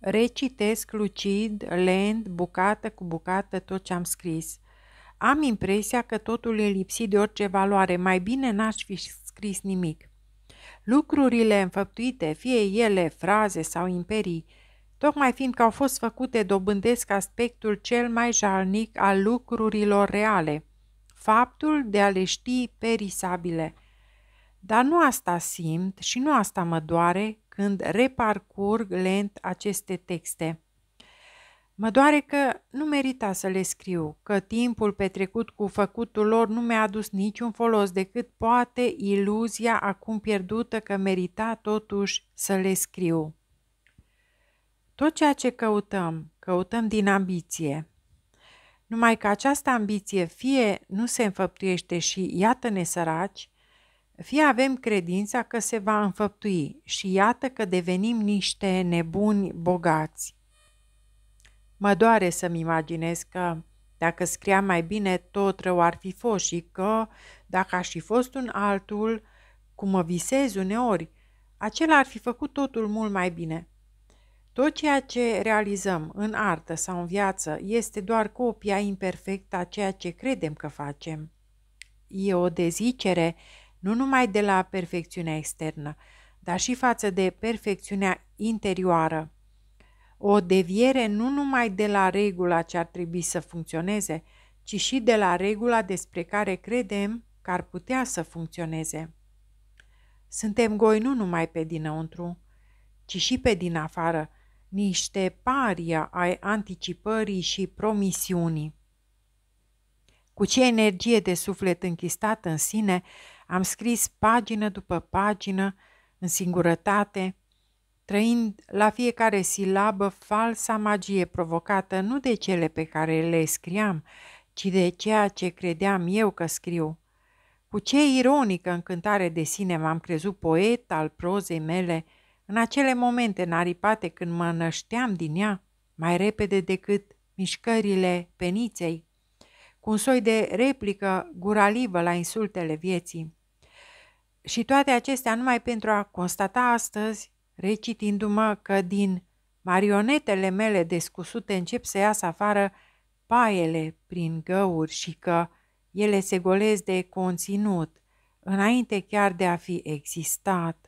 Recitesc lucid, lent, bucată cu bucată tot ce am scris. Am impresia că totul e lipsit de orice valoare, mai bine n-aș fi scris nimic. Lucrurile înfăptuite, fie ele fraze sau imperii, tocmai fiindcă au fost făcute dobândesc aspectul cel mai jalnic al lucrurilor reale, faptul de a le ști perisabile – dar nu asta simt și nu asta mă doare când reparcurg lent aceste texte. Mă doare că nu merita să le scriu, că timpul petrecut cu făcutul lor nu mi-a adus niciun folos decât poate iluzia acum pierdută că merita totuși să le scriu. Tot ceea ce căutăm, căutăm din ambiție. Numai că această ambiție fie nu se înfăptuiește și iată-ne săraci, fie avem credința că se va înfăptui și iată că devenim niște nebuni bogați. Mă doare să-mi imaginez că dacă scria mai bine, tot rău ar fi fost și că, dacă aș fi fost un altul, cum mă visez uneori, acela ar fi făcut totul mult mai bine. Tot ceea ce realizăm în artă sau în viață este doar copia imperfectă a ceea ce credem că facem. E o dezicere nu numai de la perfecțiunea externă, dar și față de perfecțiunea interioară. O deviere nu numai de la regula ce ar trebui să funcționeze, ci și de la regula despre care credem că ar putea să funcționeze. Suntem goi nu numai pe dinăuntru, ci și pe din afară, niște paria ai anticipării și promisiunii. Cu ce energie de suflet închistat în sine, am scris pagină după pagină, în singurătate, trăind la fiecare silabă falsa magie provocată nu de cele pe care le scriam, ci de ceea ce credeam eu că scriu. Cu ce ironică încântare de sine m-am crezut poet al prozei mele, în acele momente naripate când mă nășteam din ea, mai repede decât mișcările peniței, cu un soi de replică guralivă la insultele vieții. Și toate acestea numai pentru a constata astăzi, recitindu-mă că din marionetele mele descusute încep să iasă afară paiele prin găuri și că ele se golesc de conținut, înainte chiar de a fi existat.